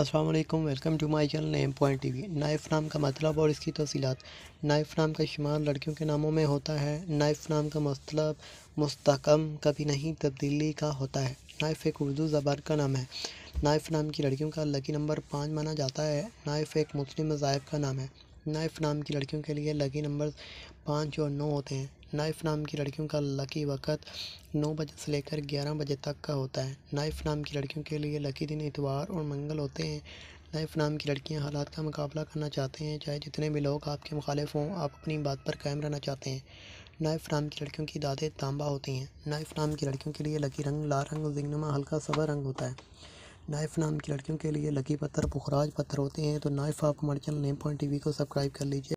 Aslam welcome to my channel name point T V Naif नाम का मतलब और इसकी तफसीत नाइफ़ नाम का शुमार लड़कियों के नामों में होता है नाइफ़ नाम का मतलब मुस्तकम कभी नहीं तब्दीली का होता है नाइफ़ एक उर्दू ज़बान का नाम है नाइफ़ नाम की लड़कियों का लकी नंबर पाँच माना जाता है नाइफ़ एक मुस्लिम मजाब का नाम है नाइफ नाम की लड़कियों के लिए लकी नंबर पाँच और नौ होते हैं नाइफ नाम की लड़कियों का लकी वक़्त नौ बजे से लेकर ग्यारह बजे तक का होता है नाइफ नाम की लड़कियों के लिए लकी दिन इतवार और मंगल होते हैं नाइफ नाम की लड़कियां हालात का मुकाबला करना चाहते हैं चाहे जितने भी लोग आपके मुखालिफ हों आप अपनी बात पर कायम रहना चाहते हैं नाइफ नाम की लड़कियों की दादें तांबा होती हैं नाइफ नाम की लड़कियों के लिए लकी रंग लाल रंग जिंगनमा हल्का सवा रंग होता है नाइफ़ नाम की लड़कियों के लिए लकी पत्थर पुखराज पत्थर होते हैं तो नाइफ़ आप हमारे चैनल नेम पॉइंट टीवी को सब्सक्राइब कर लीजिए